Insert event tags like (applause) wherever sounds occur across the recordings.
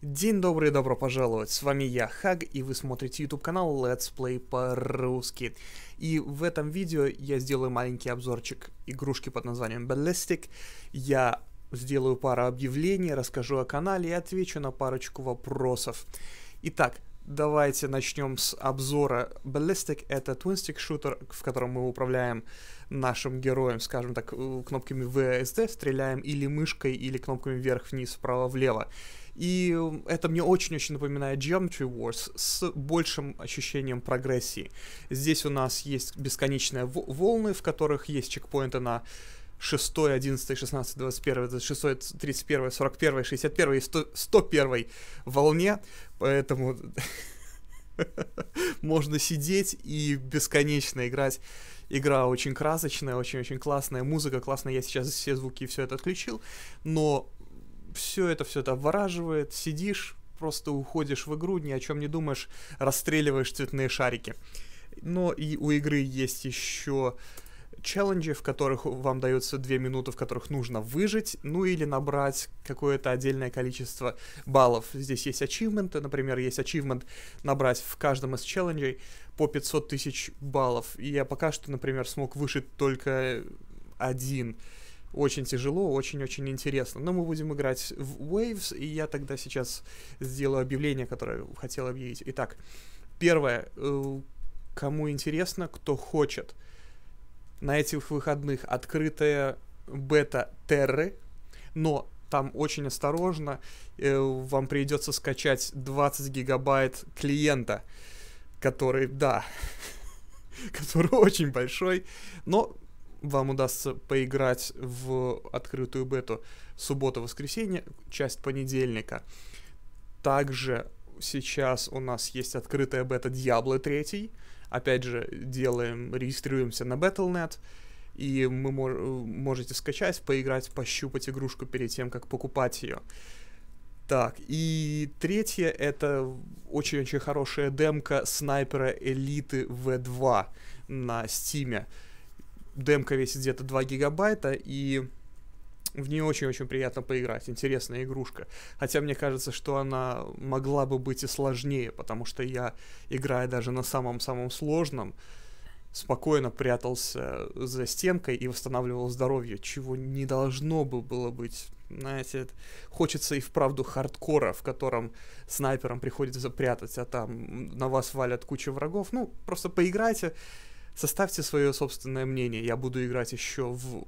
День добрый, добро пожаловать! С вами я, Хаг, и вы смотрите YouTube канал Let's Play по-русски. И в этом видео я сделаю маленький обзорчик игрушки под названием Ballistic. Я сделаю пару объявлений, расскажу о канале и отвечу на парочку вопросов. Итак, давайте начнем с обзора. Ballistic — это твинстик шутер, в котором мы управляем нашим героем, скажем так, кнопками VSD стреляем или мышкой, или кнопками вверх-вниз, вправо-влево. влево и это мне очень-очень напоминает Geometry Wars с большим ощущением прогрессии. Здесь у нас есть бесконечные волны, в которых есть чекпоинты на 6, 11, 16, 21, 6, 31, 41, 61 и 100, 101 волне, поэтому (laughs) можно сидеть и бесконечно играть. Игра очень красочная, очень-очень классная, музыка классная, я сейчас все звуки и все это отключил, но все это все это обвораживает, сидишь, просто уходишь в игру, ни о чем не думаешь, расстреливаешь цветные шарики. Но и у игры есть еще челленджи, в которых вам даются 2 минуты, в которых нужно выжить, ну или набрать какое-то отдельное количество баллов. Здесь есть ачивменты, например, есть ачивмент набрать в каждом из челленджей по 500 тысяч баллов. И я пока что, например, смог вышить только один. Очень тяжело, очень-очень интересно. Но мы будем играть в Waves, и я тогда сейчас сделаю объявление, которое хотел объявить. Итак, первое, э, кому интересно, кто хочет, на этих выходных открытая бета Терры, но там очень осторожно, э, вам придется скачать 20 гигабайт клиента, который, да, (laughs) который очень большой, но вам удастся поиграть в открытую бету суббота-воскресенье, часть понедельника. Также сейчас у нас есть открытая бета Diablo 3. Опять же, делаем, регистрируемся на Battle.net, и мы мож можете скачать, поиграть, пощупать игрушку перед тем, как покупать ее. Так, и третье — это очень-очень хорошая демка снайпера Элиты V2 на Стиме демка весит где-то 2 гигабайта, и в ней очень-очень приятно поиграть, интересная игрушка. Хотя мне кажется, что она могла бы быть и сложнее, потому что я, играя даже на самом-самом сложном, спокойно прятался за стенкой и восстанавливал здоровье, чего не должно бы было быть. Знаете, хочется и вправду хардкора, в котором снайпером приходится прятать а там на вас валят куча врагов. Ну, просто поиграйте, составьте свое собственное мнение. Я буду играть еще в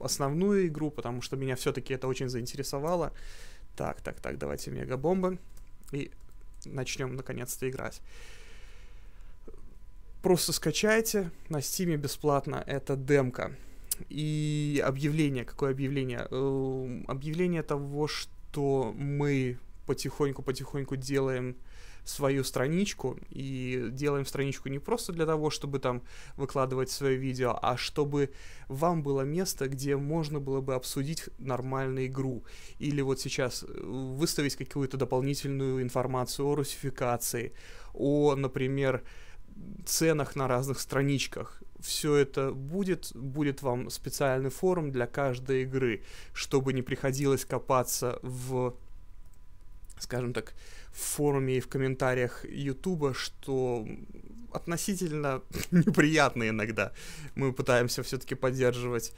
основную игру, потому что меня все-таки это очень заинтересовало. Так, так, так, давайте мега мегабомбы. И начнем наконец-то играть. Просто скачайте на стиме бесплатно, это демка. И объявление, какое объявление? Эм, объявление того, что мы потихоньку-потихоньку делаем свою страничку и делаем страничку не просто для того, чтобы там выкладывать свое видео, а чтобы вам было место, где можно было бы обсудить нормальную игру или вот сейчас э, выставить какую-то дополнительную информацию о русификации, о, например, ценах на разных страничках. Все это будет, будет вам специальный форум для каждой игры, чтобы не приходилось копаться в скажем так, в форуме и в комментариях Ютуба, что относительно (laughs) неприятно иногда. Мы пытаемся все-таки поддерживать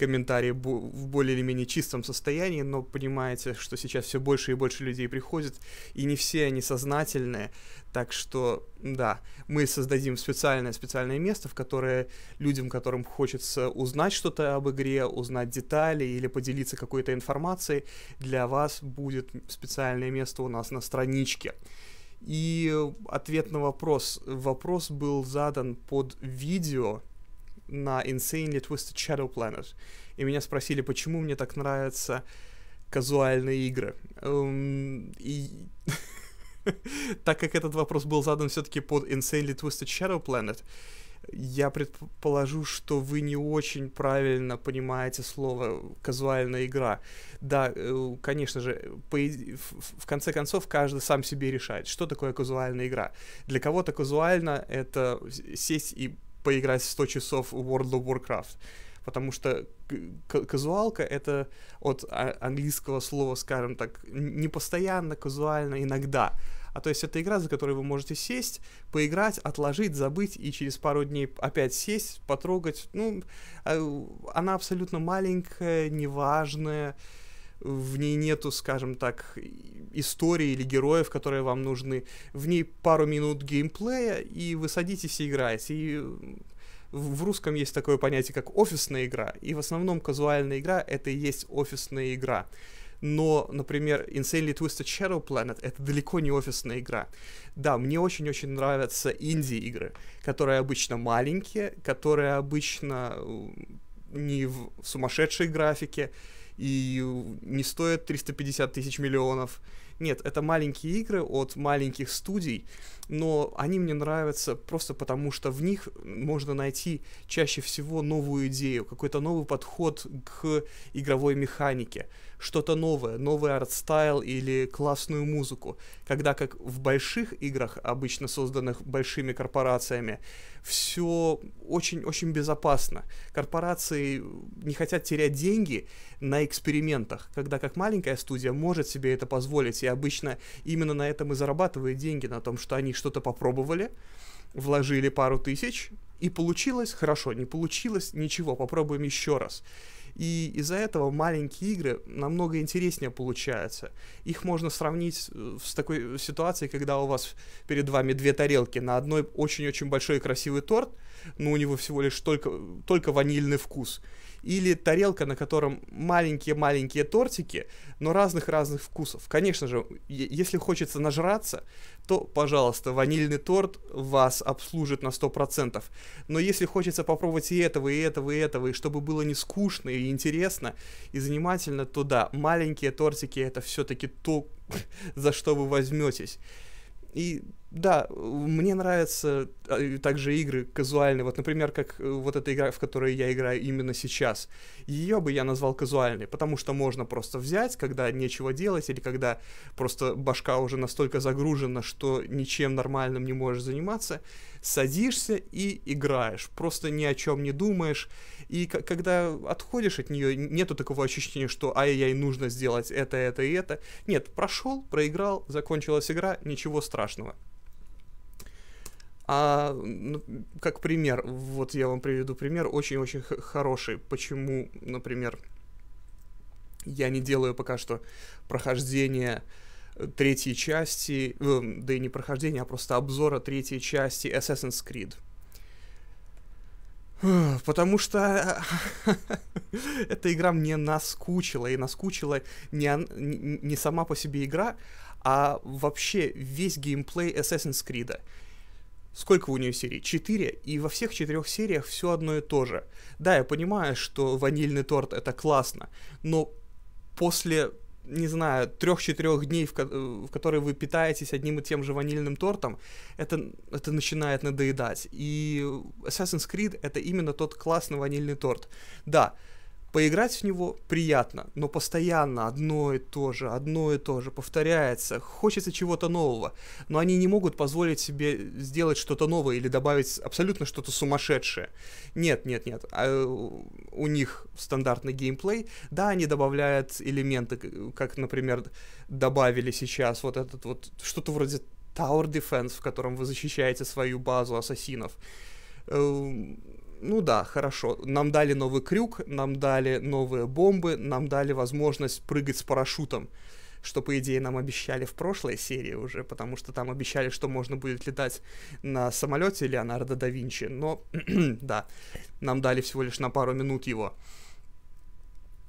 комментарии в более или менее чистом состоянии, но понимаете, что сейчас все больше и больше людей приходит, и не все они сознательные, так что, да, мы создадим специальное-специальное место, в которое людям, которым хочется узнать что-то об игре, узнать детали или поделиться какой-то информацией, для вас будет специальное место у нас на страничке. И ответ на вопрос. Вопрос был задан под видео, на Insanely Twisted Shadow Planet. И меня спросили, почему мне так нравятся казуальные игры. Эм, и (laughs) так как этот вопрос был задан все-таки под Insanely Twisted Shadow Planet, я предположу, что вы не очень правильно понимаете слово «казуальная игра». Да, э, конечно же, по, в конце концов, каждый сам себе решает, что такое казуальная игра. Для кого-то казуально — это сесть и поиграть 100 часов в World of Warcraft. Потому что казуалка — это от а, английского слова, скажем так, не постоянно, казуально, иногда. А то есть это игра, за которой вы можете сесть, поиграть, отложить, забыть и через пару дней опять сесть, потрогать. Ну, а, она абсолютно маленькая, неважная в ней нету, скажем так, истории или героев, которые вам нужны. В ней пару минут геймплея, и вы садитесь и играете. И в русском есть такое понятие, как офисная игра, и в основном казуальная игра — это и есть офисная игра. Но, например, Insanely Twisted Shadow Planet — это далеко не офисная игра. Да, мне очень-очень нравятся инди-игры, которые обычно маленькие, которые обычно не в сумасшедшей графике, и э, не стоят 350 тысяч миллионов. Нет, это маленькие игры от маленьких студий, но они мне нравятся просто потому, что в них можно найти чаще всего новую идею, какой-то новый подход к игровой механике что-то новое, новый арт-стайл или классную музыку. Когда как в больших играх, обычно созданных большими корпорациями, все очень-очень безопасно. Корпорации не хотят терять деньги на экспериментах, когда как маленькая студия может себе это позволить, и обычно именно на этом и зарабатывает деньги, на том, что они что-то попробовали, вложили пару тысяч, и получилось, хорошо, не получилось, ничего, попробуем еще раз. И из-за этого маленькие игры намного интереснее получаются. Их можно сравнить э, с такой э, ситуацией, когда у вас перед вами две тарелки. На одной очень-очень большой и красивый торт, но у него всего лишь только, э, только ванильный вкус или тарелка, на котором маленькие-маленькие тортики, но разных-разных вкусов. Конечно же, если хочется нажраться, то, пожалуйста, ванильный торт вас обслужит на 100%. Но если хочется попробовать и этого, и этого, и этого, и чтобы было не скучно и интересно, и занимательно, то да, маленькие тортики это все-таки то, (laughs) за что вы возьметесь. И да, э, мне нравятся а, также игры казуальные. Вот, например, как э, вот эта игра, в которой я играю именно сейчас. Ее бы я назвал казуальной, потому что можно просто взять, когда нечего делать, или когда просто башка уже настолько загружена, что ничем нормальным не можешь заниматься, садишься и играешь, просто ни о чем не думаешь. И когда отходишь от нее, нету такого ощущения, что ай-яй, нужно сделать это, это и это. Нет, прошел, проиграл, закончилась игра, ничего страшного. А, ну, как пример, вот я вам приведу пример, очень-очень хороший, почему, например, я не делаю пока что прохождение третьей части, э, да и не прохождение, а просто обзора третьей части Assassin's Creed. (sighs) Потому что (laughs) эта игра мне наскучила, и наскучила не, не сама по себе игра, а вообще весь геймплей Assassin's Creedа. Сколько у нее серий? Четыре, и во всех четырех сериях все одно и то же. Да, я понимаю, что ванильный торт это классно, но после, не знаю, трех-четырех дней, в, ко- в которые вы питаетесь одним и тем же ванильным тортом, это, это начинает надоедать. И Assassin's Creed это именно тот классный ванильный торт. Да, Поиграть в него приятно, но постоянно одно и то же, одно и то же повторяется. Хочется чего-то нового, но они не могут позволить себе сделать что-то новое или добавить абсолютно что-то сумасшедшее. Нет, нет, нет. А у них стандартный геймплей. Да, они добавляют элементы, как, например, добавили сейчас вот этот вот что-то вроде Tower Defense, в котором вы защищаете свою базу ассасинов эм, ну да, хорошо, нам дали новый крюк, нам дали новые бомбы, нам дали возможность прыгать с парашютом, что, по идее, нам обещали в прошлой серии уже, потому что там обещали, что можно будет летать на самолете Леонардо да Винчи, но, (clears throat) да, нам дали всего лишь на пару минут его.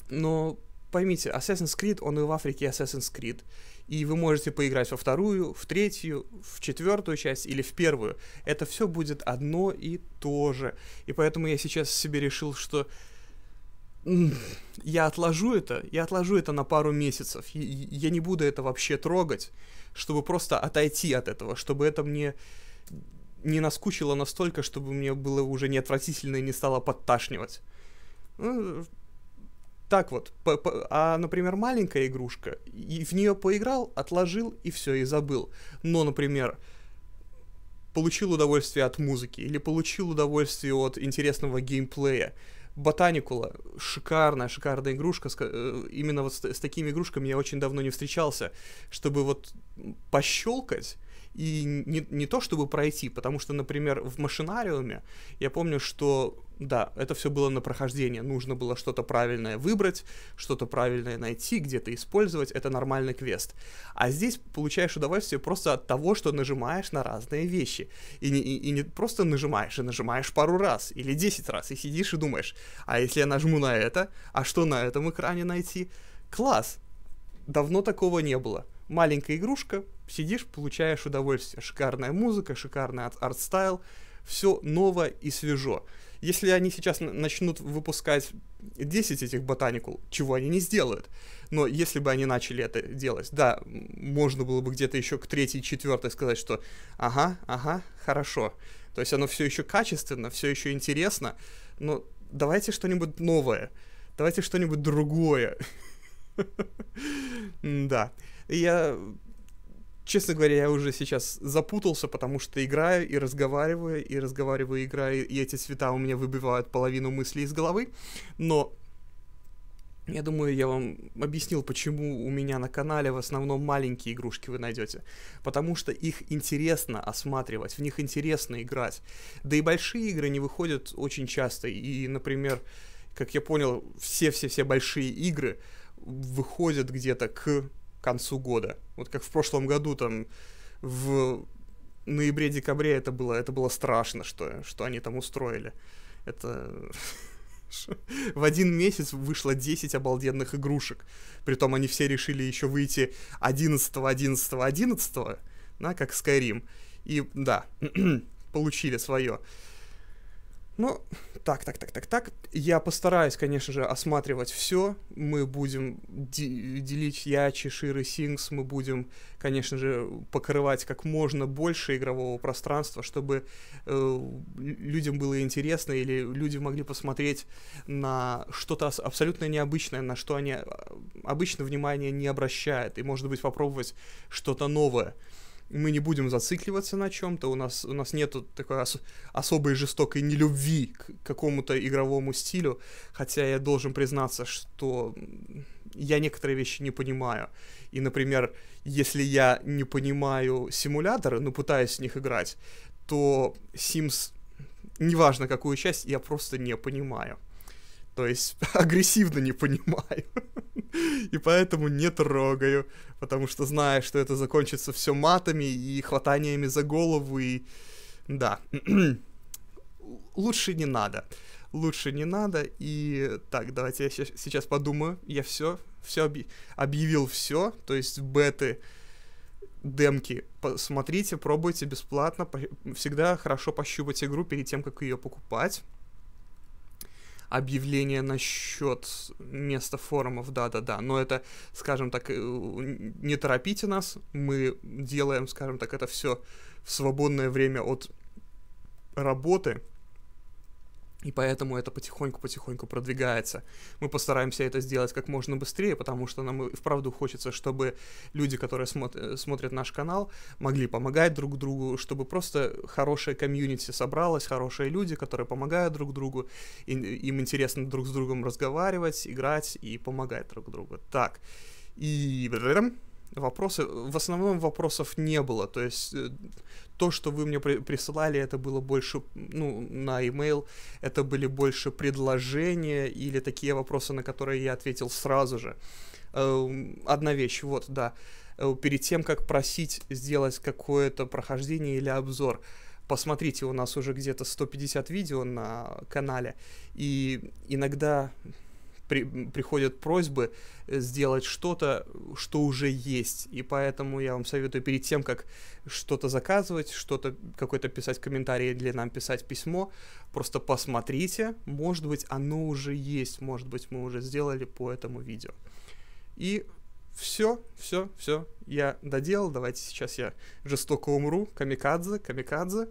Но поймите, Assassin's Creed, он и в Африке Assassin's Creed. И вы можете поиграть во вторую, в третью, в четвертую часть или в первую. Это все будет одно и то же. И поэтому я сейчас себе решил, что я отложу это, я отложу это на пару месяцев. Я не буду это вообще трогать, чтобы просто отойти от этого, чтобы это мне не наскучило настолько, чтобы мне было уже не отвратительно и не стало подташнивать. Ну, так вот. По, по, а, например, маленькая игрушка, и в нее поиграл, отложил и все, и забыл. Но, например, получил удовольствие от музыки или получил удовольствие от интересного геймплея. Ботаникула, шикарная, шикарная игрушка. Э, именно вот с, с такими игрушками я очень давно не встречался, чтобы вот пощелкать и не, не то чтобы пройти, потому что, например, в машинариуме я помню, что да, это все было на прохождение. Нужно было что-то правильное выбрать, что-то правильное найти, где-то использовать. Это нормальный квест. А здесь получаешь удовольствие просто от того, что нажимаешь на разные вещи. И не, и, и не просто нажимаешь, а нажимаешь пару раз или десять раз, и сидишь и думаешь, а если я нажму на это, а что на этом экране найти? Класс! Давно такого не было. Маленькая игрушка, сидишь, получаешь удовольствие. Шикарная музыка, шикарный арт-стайл, все ново и свежо. Если они сейчас начнут выпускать 10 этих ботаникул, чего они не сделают. Но если бы они начали это делать, да, можно было бы где-то еще к третьей, четвертой сказать, что ага, ага, хорошо. То есть оно все еще качественно, все еще интересно, но давайте что-нибудь новое, давайте что-нибудь другое. (laughs) Да. Я Честно говоря, я уже сейчас запутался, потому что играю и разговариваю, и разговариваю, и играю, и эти цвета у меня выбивают половину мыслей из головы. Но я думаю, я вам объяснил, почему у меня на канале в основном маленькие игрушки вы найдете. Потому что их интересно осматривать, в них интересно играть. Да и большие игры не выходят очень часто. И, например, как я понял, все-все-все большие игры выходят где-то к к концу года. Вот как в прошлом году там в ноябре-декабре это было, это было страшно, что, что они там устроили. Это (laughs) в один месяц вышло 10 обалденных игрушек. Притом они все решили еще выйти 11, 11, 11, на, как Skyrim. И да, (clears throat) получили свое. Ну, так, так, так, так, так. Я постараюсь, конечно же, осматривать все. Мы будем де- делить ячи, ширы, и Сингс. Мы будем, конечно же, покрывать как можно больше игрового пространства, чтобы э, людям было интересно или люди могли посмотреть на что-то абсолютно необычное, на что они а, обычно внимание не обращают, и, может быть, попробовать что-то новое мы не будем зацикливаться на чем-то, у нас, у нас нет такой ос особой жестокой нелюбви к какому-то игровому стилю, хотя я должен признаться, что я некоторые вещи не понимаю. И, например, если я не понимаю симуляторы, но ну, пытаюсь в них играть, то Sims, неважно какую часть, я просто не понимаю. То есть (laughs) агрессивно не понимаю. И поэтому не трогаю, потому что знаю, что это закончится все матами и хватаниями за голову, и... Да. Лучше не надо. Лучше не надо, и... Так, давайте я сейчас подумаю. Я все, все объ... объявил все, то есть беты, демки. посмотрите пробуйте бесплатно. Всегда хорошо пощупать игру перед тем, как ее покупать объявление насчет места форумов, да-да-да, но это, скажем так, э, не торопите нас, мы делаем, скажем так, это все в свободное время от работы, и поэтому это потихоньку-потихоньку продвигается. Мы постараемся это сделать как можно быстрее, потому что нам и вправду хочется, чтобы люди, которые смотр- э, смотрят наш канал, могли помогать друг другу, чтобы просто хорошая комьюнити собралась, хорошие люди, которые помогают друг другу, и, им интересно друг с другом разговаривать, играть и помогать друг другу. Так, и... Вопросы, в основном вопросов не было, то есть э, то, что вы мне при присылали, это было больше, ну, на e-mail, это были больше предложения или такие вопросы, на которые я ответил сразу же. Эм, одна вещь, вот, да, э, перед тем, как просить сделать какое-то прохождение или обзор, посмотрите, у нас уже где-то 150 видео на канале, и иногда при, приходят просьбы э, сделать что-то, что уже есть. И поэтому я вам советую перед тем, как что-то заказывать, что-то какой-то писать комментарий или нам писать письмо, просто посмотрите, может быть, оно уже есть, может быть, мы уже сделали по этому видео. И все, все, все, я доделал. Давайте сейчас я жестоко умру. Камикадзе, камикадзе.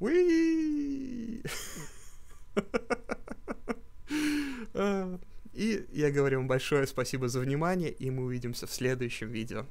Уи! (laughs) А. И я говорю вам большое спасибо за внимание, и мы увидимся в следующем видео.